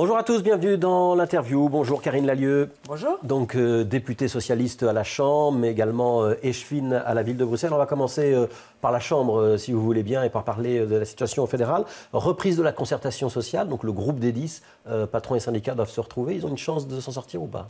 Bonjour à tous, bienvenue dans l'interview. Bonjour Karine Lalieu. Bonjour. Donc euh, députée socialiste à la Chambre, mais également euh, échevine à la ville de Bruxelles. On va commencer euh, par la Chambre, euh, si vous voulez bien, et par parler euh, de la situation fédérale. Reprise de la concertation sociale, donc le groupe des 10, euh, patrons et syndicats doivent se retrouver. Ils ont une chance de s'en sortir ou pas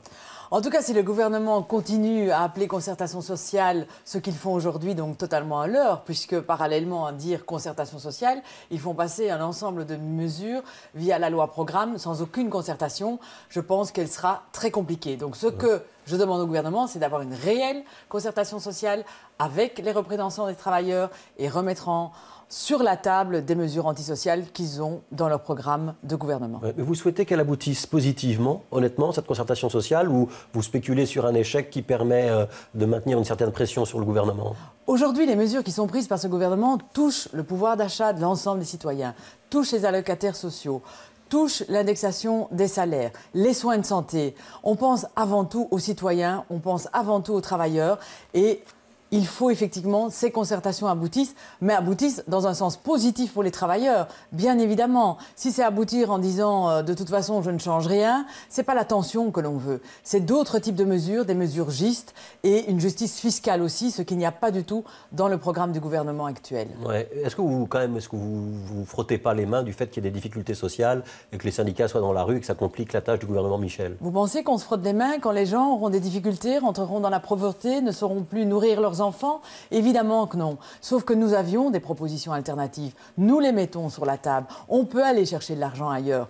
en tout cas, si le gouvernement continue à appeler concertation sociale ce qu'ils font aujourd'hui, donc totalement à l'heure, puisque parallèlement à dire concertation sociale, ils font passer un ensemble de mesures via la loi programme sans aucune concertation, je pense qu'elle sera très compliquée. Donc ce mmh. que je demande au gouvernement, c'est d'avoir une réelle concertation sociale avec les représentants des travailleurs et remettre sur la table des mesures antisociales qu'ils ont dans leur programme de gouvernement. vous souhaitez qu'elle aboutisse positivement, honnêtement, cette concertation sociale, ou vous spéculez sur un échec qui permet euh, de maintenir une certaine pression sur le gouvernement Aujourd'hui, les mesures qui sont prises par ce gouvernement touchent le pouvoir d'achat de l'ensemble des citoyens, touchent les allocataires sociaux, touche l'indexation des salaires, les soins de santé. On pense avant tout aux citoyens, on pense avant tout aux travailleurs et il faut effectivement ces concertations aboutissent, mais aboutissent dans un sens positif pour les travailleurs, bien évidemment. Si c'est aboutir en disant euh, de toute façon je ne change rien, c'est pas la tension que l'on veut. C'est d'autres types de mesures, des mesures justes et une justice fiscale aussi, ce qu'il n'y a pas du tout dans le programme du gouvernement actuel. Est-ce que vous quand même, est-ce que vous frottez pas les mains du fait qu'il y a des difficultés sociales et que les syndicats soient dans la rue et que ça complique la tâche du gouvernement Michel Vous pensez qu'on se frotte les mains quand les gens auront des difficultés, rentreront dans la pauvreté, ne sauront plus nourrir leurs enfants Évidemment que non. Sauf que nous avions des propositions alternatives. Nous les mettons sur la table. On peut aller chercher de l'argent ailleurs.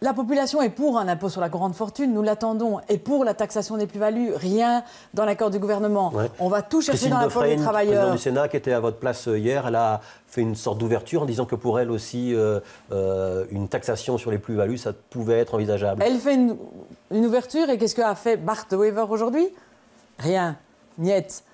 La population est pour un impôt sur la grande fortune, nous l'attendons, et pour la taxation des plus-values, rien dans l'accord du gouvernement. On va tout chercher dans l'accord des travailleurs. Présidente du Sénat qui était à votre place euh, hier, elle a fait une sorte d'ouverture en disant que pour elle aussi, euh, euh, une taxation sur les plus-values, ça pouvait être envisageable. Elle fait une, ouverture, et qu'est-ce qu'a fait Bart Weaver aujourd'hui Rien, niette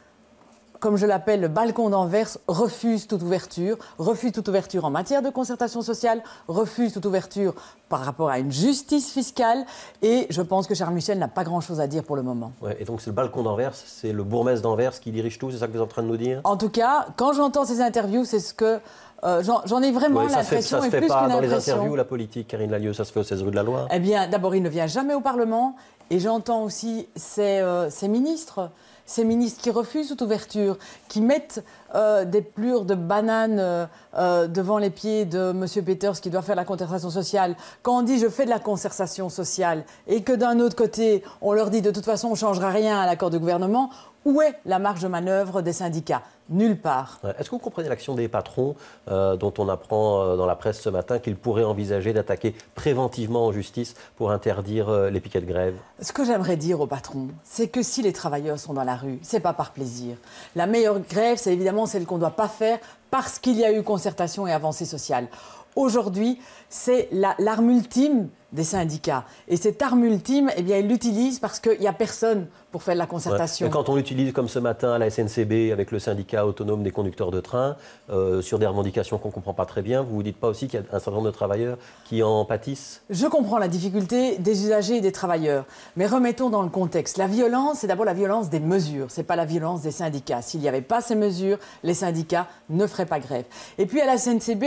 comme je l'appelle, le balcon d'Anvers refuse toute ouverture, refuse toute ouverture en matière de concertation sociale, refuse toute ouverture par rapport à une justice fiscale. Et je pense que Charles Michel n'a pas grand-chose à dire pour le moment. et donc c'est le balcon d'Anvers, c'est le bourgmestre d'Anvers qui dirige tout, c'est ça que vous êtes en train de nous dire En tout cas, quand j'entends ces interviews, c'est ce que... Euh, j'en ai vraiment l'impression. Ça se fait, fait pas dans les interviews, la politique, Karine Lalieu, ça se fait au 16 rue de la Loire Eh bien, d'abord, il ne vient jamais au Parlement. Et j'entends aussi ses euh, ministres ces ministres qui refusent toute ouverture, qui mettent euh, des plures de bananes euh, euh, devant les pieds de M. Peters qui doit faire la concertation sociale, quand on dit je fais de la concertation sociale et que d'un autre côté on leur dit de toute façon on ne changera rien à l'accord de gouvernement, où est la marge de manœuvre des syndicats Nulle part. Est-ce que vous comprenez l'action des patrons euh, dont on apprend euh, dans la presse ce matin qu'ils pourraient envisager d'attaquer préventivement en justice pour interdire euh, les piquets de grève Ce que j'aimerais dire aux patrons, c'est que si les travailleurs sont dans la rue, c'est pas par plaisir. La meilleure grève, c'est évidemment celle qu'on ne doit pas faire parce qu'il y a eu concertation et avancée sociale. Aujourd'hui, c'est l'arme ultime des syndicats. Et cette arme ultime, eh bien, ils l'utilisent parce qu'il n'y a personne pour faire de la concertation. Et quand on l'utilise comme ce matin à la SNCB avec le syndicat autonome des conducteurs de train, euh, sur des revendications qu'on ne comprend pas très bien, vous ne vous dites pas aussi qu'il y a un certain nombre de travailleurs qui en pâtissent Je comprends la difficulté des usagers et des travailleurs. Mais remettons dans le contexte. La violence, c'est d'abord la violence des mesures, ce n'est pas la violence des syndicats. S'il n'y avait pas ces mesures, les syndicats ne feraient pas grève. Et puis à la SNCB,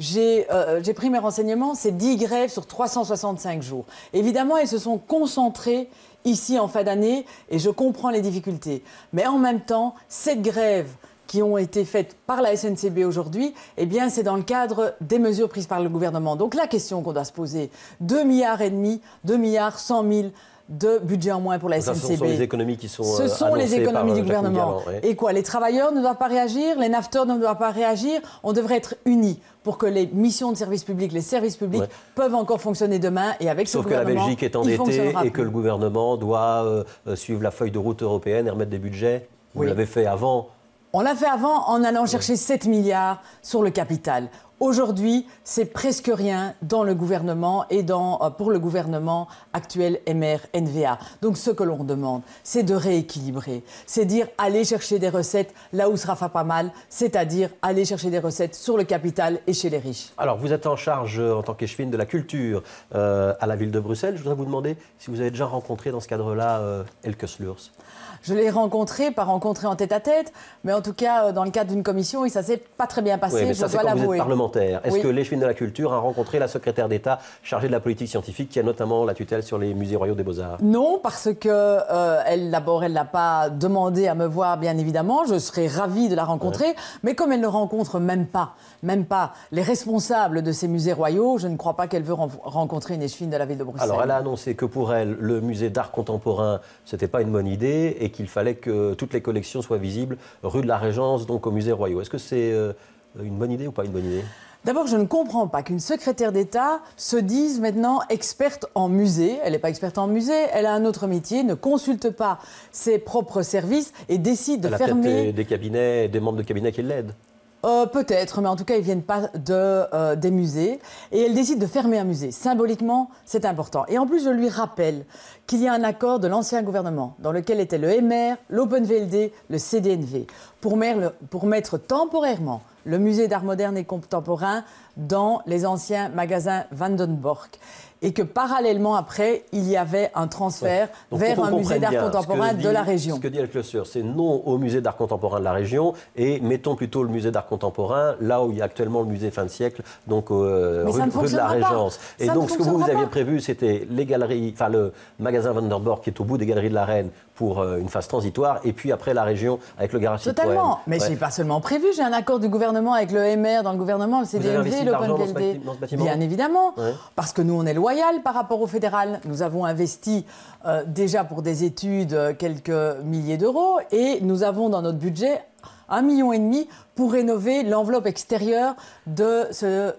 j'ai euh, j'ai pris mes renseignements, c'est 10 grèves sur 360 65 jours. Évidemment, elles se sont concentrées ici en fin d'année et je comprends les difficultés. Mais en même temps, cette grève qui ont été faites par la SNCB aujourd'hui, eh bien, c'est dans le cadre des mesures prises par le gouvernement. Donc la question qu'on doit se poser, 2 milliards et demi, 2 milliards 100 000 de budget en moins pour la SNCB. ce sont les économies qui sont Ce euh, sont les économies euh, du gouvernement. Et quoi Les travailleurs ne doivent pas réagir, les nafteurs ne doivent pas réagir. On devrait être unis pour que les missions de service public, les services publics peuvent encore fonctionner demain. Et avec Sauf ce que la Belgique est endettée et que le gouvernement doit euh, suivre la feuille de route européenne et remettre des budgets. Vous l'avez fait avant. On l'a fait avant en allant chercher 7 milliards sur le capital. Aujourd'hui, c'est presque rien dans le gouvernement et dans, euh, pour le gouvernement actuel MR-NVA. Donc ce que l'on demande, c'est de rééquilibrer, c'est dire aller chercher des recettes là où ce sera pas mal, c'est-à-dire aller chercher des recettes sur le capital et chez les riches. Alors vous êtes en charge euh, en tant qu'échevine de la culture euh, à la ville de Bruxelles. Je voudrais vous demander si vous avez déjà rencontré dans ce cadre-là Elke Slurs. Je l'ai rencontré, pas rencontré en tête à tête, mais en tout cas dans le cadre d'une commission et ça s'est pas très bien passé, oui, mais ça, je dois l'avouer. Est-ce que l'échevin de la culture a rencontré la secrétaire d'État chargée de la politique scientifique qui a notamment la tutelle sur les musées royaux des beaux-arts Non, parce que euh, elle d'abord, elle n'a pas demandé à me voir, bien évidemment. Je serais ravie de la rencontrer. Mais comme elle ne rencontre même pas, même pas les responsables de ces musées royaux, je ne crois pas qu'elle veut rencontrer une échevine de la ville de Bruxelles. Alors, elle a annoncé que pour elle, le musée d'art contemporain, n'était pas une bonne idée et qu'il fallait que toutes les collections soient visibles rue de la Régence, donc au musée royaux. Est-ce que c'est... Euh, euh, une bonne idée ou pas une bonne idée D'abord, je ne comprends pas qu'une secrétaire d'État se dise maintenant experte en musée. Elle n'est pas experte en musée, elle a un autre métier, ne consulte pas ses propres services et décide de elle fermer. des cabinets, des membres de cabinet qui l'aident. Euh, peut-être, mais en tout cas, ils viennent pas de, euh, des musées. Et elle décide de fermer un musée. Symboliquement, c'est important. Et en plus, je lui rappelle qu'il y a un accord de l'ancien gouvernement, dans lequel étaient le MR, VLD, le CDNV, pour, pour mettre temporairement le musée d'art moderne et contemporain dans les anciens magasins Vandenborg et que parallèlement après, il y avait un transfert vers un musée d'art contemporain de la région. Ce que dit clôture, c'est non au musée d'art contemporain de la région et mettons plutôt le musée d'art contemporain là où il y a actuellement le musée fin de siècle, donc euh, rue, de la Régence. Et donc ce que vous, aviez prévu, c'était les galeries, enfin le magasin Vanderborg qui est au bout des galeries de la Reine pour euh, une phase transitoire, et puis après la région avec le garage Totalement, mais je n'ai pas seulement prévu, j'ai un accord du gouvernement avec le MR dans le gouvernement, le CDMV, bâtiment Bien évidemment, parce que nous on est loyal par rapport au fédéral. Nous avons investi euh, déjà pour des études euh, quelques milliers d'euros, et nous avons dans notre budget un million et demi pour rénover l'enveloppe extérieure de, ce,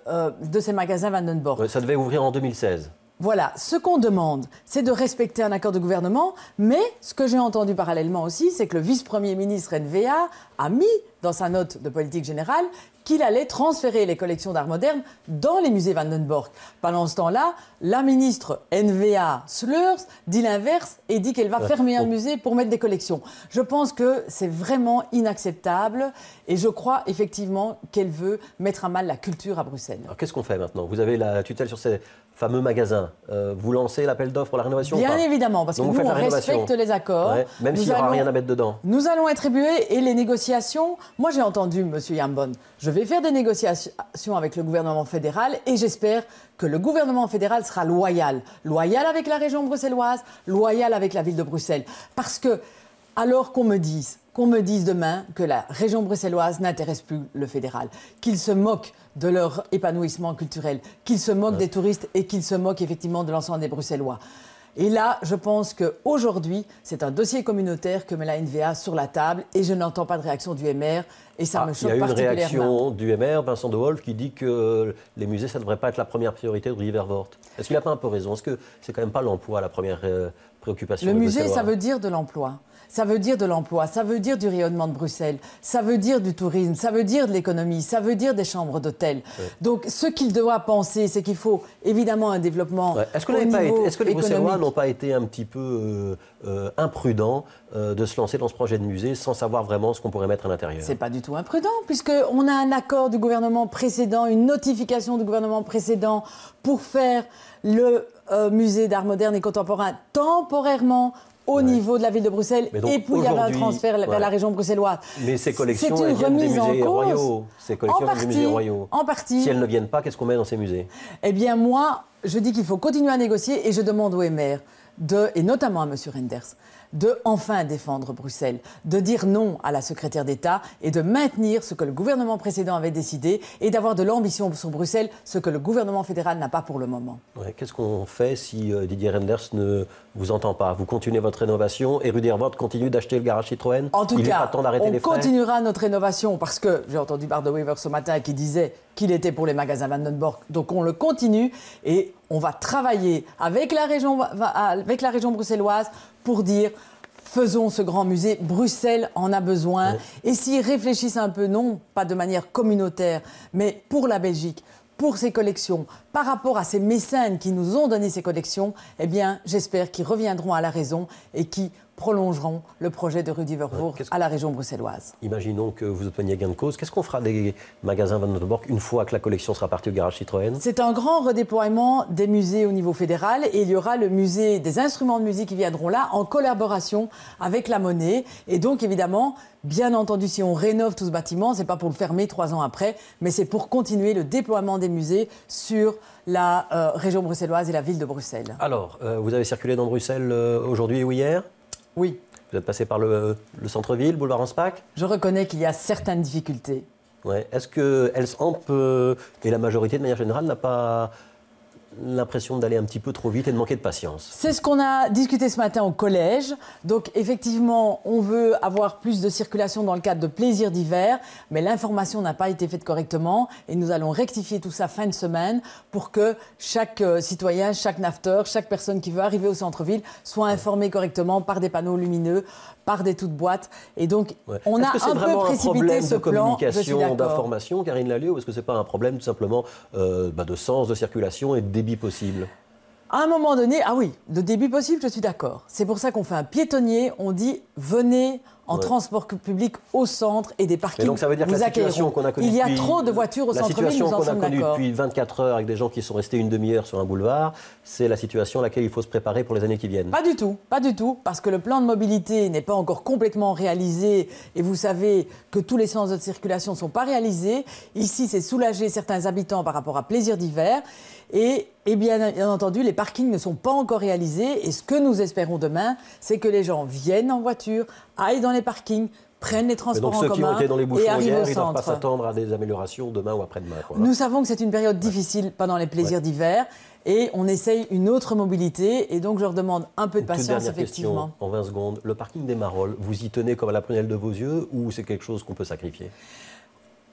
de ces magasins Vandenborg. Ça devait ouvrir en 2016. Voilà, ce qu'on demande, c'est de respecter un accord de gouvernement, mais ce que j'ai entendu parallèlement aussi, c'est que le vice-premier ministre NVA a mis dans sa note de politique générale qu'il allait transférer les collections d'art moderne dans les musées Vandenborg. Pendant ce temps-là, la ministre NVA Slurs dit l'inverse et dit qu'elle va euh, fermer un oh. musée pour mettre des collections. Je pense que c'est vraiment inacceptable et je crois effectivement qu'elle veut mettre à mal la culture à Bruxelles. Alors qu'est-ce qu'on fait maintenant Vous avez la tutelle sur ces, fameux magasin. Euh, vous lancez l'appel d'offres pour la rénovation Bien évidemment, parce qu'on que respecte les accords. même s'il n'y aura rien à mettre dedans. Nous allons attribuer et les négociations... Moi, j'ai entendu, Monsieur Yambon, je vais faire des négociations avec le gouvernement fédéral et j'espère que le gouvernement fédéral sera loyal. Loyal avec la région bruxelloise, loyal avec la ville de Bruxelles. Parce que, alors qu'on me dise qu'on me dise demain que la région bruxelloise n'intéresse plus le fédéral, qu'ils se moquent de leur épanouissement culturel, qu'ils se moquent des touristes et qu'ils se moquent effectivement de l'ensemble des Bruxellois. Et là, je pense qu'aujourd'hui, c'est un dossier communautaire que met la NVA sur la table et je n'entends pas de réaction du MR et ça ah, me choque particulièrement. Il y a une réaction du MR, Vincent De Wolf, qui dit que les musées, ça ne devrait pas être la première priorité de Vort. Est-ce qu'il n'a pas un peu raison Est-ce que c'est quand même pas l'emploi la première euh, préoccupation Le musée, ça veut dire de l'emploi. Ça veut dire de l'emploi, ça veut dire du rayonnement de Bruxelles, ça veut dire du tourisme, ça veut dire de l'économie, ça veut dire des chambres d'hôtel. Donc ce qu'il doit penser, c'est qu'il faut évidemment un développement. Est-ce que, les Bruxellois n'ont pas été un petit peu euh, euh, imprudents euh, de se lancer dans ce projet de musée sans savoir vraiment ce qu'on pourrait mettre à l'intérieur C'est pas du tout imprudent, puisqu'on a un accord du gouvernement précédent, une notification du gouvernement précédent pour faire le musée d'art moderne et contemporain temporairement au niveau de la ville de Bruxelles. et puis il y avait un transfert vers la région bruxelloise. Mais ces collections, une elles des musées en royaux. collections en partie, royaux. En partie. Si elles ne viennent pas, qu'est-ce qu'on met dans ces musées Eh bien, moi, je dis qu'il faut continuer à négocier et je demande au MR de, et notamment à M. Renders, de enfin défendre Bruxelles, de dire non à la secrétaire d'État et de maintenir ce que le gouvernement précédent avait décidé et d'avoir de l'ambition sur Bruxelles, ce que le gouvernement fédéral n'a pas pour le moment. Qu'est-ce qu'on fait si euh, Didier Renders ne vous entend pas Vous continuez votre rénovation et Rudy Hervord continue d'acheter le garage Citroën En tout cas, temps on continuera notre rénovation parce que j'ai entendu Bardo Weaver ce matin qui disait qu'il était pour les magasins Vandenborg, donc on le continue et on va travailler avec la région bruxelloise pour dire faisons ce grand musée, Bruxelles en a besoin. Et s'ils réfléchissent un peu, non, pas de manière communautaire, mais pour la Belgique, pour ses collections, par rapport à ces mécènes qui nous ont donné ces collections, eh bien, j'espère qu'ils reviendront à la raison et qui prolongeront le projet de rue d'Iverbourg à la région bruxelloise. Imaginons que vous obteniez gain de cause. Qu'est-ce qu'on fera des magasins Van Notenborg une fois que la collection sera partie au garage Citroën C'est un grand redéploiement des musées au niveau fédéral et il y aura le musée des instruments de musique qui viendront là en collaboration avec la monnaie. Et donc évidemment, bien entendu, si on rénove tout ce bâtiment, c'est pas pour le fermer trois ans après, mais c'est pour continuer le déploiement des musées sur la euh, région bruxelloise et la ville de Bruxelles. Alors, euh, vous avez circulé dans Bruxelles euh, aujourd'hui ou hier oui. Vous êtes passé par le, centre-ville, boulevard Anspach Je reconnais qu'il y a certaines difficultés. Ouais. Est-ce que Hells et la majorité de manière générale n'a pas l'impression d'aller un petit peu trop vite et de manquer de patience. C'est ce qu'on a discuté ce matin au collège. Donc effectivement, on veut avoir plus de circulation dans le cadre de plaisirs d'hiver, mais l'information n'a pas été faite correctement et nous allons rectifier tout ça fin de semaine pour que chaque euh, citoyen, chaque nafteur, chaque personne qui veut arriver au centre-ville soit informé correctement par des panneaux lumineux, par des toutes boîtes. Et donc, on a un peu précipité un ce de Communication, d'information, Karine Lallieu, ou est-ce que c'est pas un problème tout simplement euh, bah, de sens, de circulation et de possible à un moment donné, ah oui, le débit possible, je suis d'accord. C'est pour ça qu'on fait un piétonnier, on dit venez, en transport public au centre et des parkings. donc ça veut dire que la situation qu'on a connue. Il y a trop de voitures au centre-ville. La situation qu'on a connue depuis 24 heures avec des gens qui sont restés une demi-heure sur un boulevard, c'est la situation à laquelle il faut se préparer pour les années qui viennent. Pas du tout, pas du tout, parce que le plan de mobilité n'est pas encore complètement réalisé et vous savez que tous les sens de circulation ne sont pas réalisés. Ici, c'est soulager certains habitants par rapport à plaisir d'hiver. Et, et, bien, entendu, les parkings ne sont pas encore réalisés. Et ce que nous espérons demain, c'est que les gens viennent en voiture, aillent dans les les parkings, prennent les transports donc en commun qui ont été dans les bouchons et hier, ils ne doivent pas s'attendre à des améliorations demain ou après-demain. Nous savons que c'est une période difficile pendant les plaisirs d'hiver et on essaye une autre mobilité et donc je leur demande un peu de patience effectivement. en 20 secondes, le parking des Marolles, vous y tenez comme à la prunelle de vos yeux ou c'est quelque chose qu'on peut sacrifier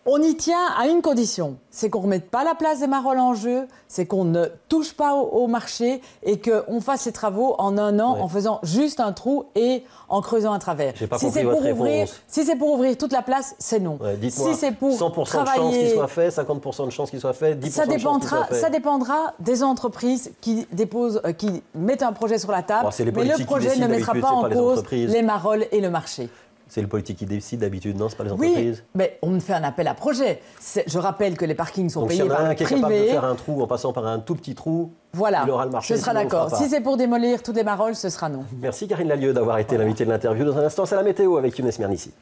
on y tient à une condition, c'est qu'on ne remette pas la place des marolles en jeu, c'est qu'on ne touche pas au, marché et qu'on fasse ces travaux en un an en faisant juste un trou et en creusant un travers. si c'est pour, ouvrir, toute la place, c'est non. si c'est pour 100% de chance qu'il soit fait, 50% de chance qu'il soit fait, 10% ça dépendra, de chance soit fait. Ça dépendra des entreprises qui déposent, euh, qui mettent un projet sur la table, mais le projet ne mettra pas en cause les, les marolles et le marché. C'est le politique qui décide d'habitude, non C'est pas les entreprises Oui, mais on fait un appel à projet. Je rappelle que les parkings sont Donc, payés y en a un qui est capable de faire un trou en passant par un tout petit trou, voilà. il aura le marché. Ce sera d'accord. Si c'est pour démolir tout les marolles, ce sera non. Merci Karine Lalieu d'avoir été l'invité de l'interview. Dans un instant, c'est la météo avec Younes Mernissi.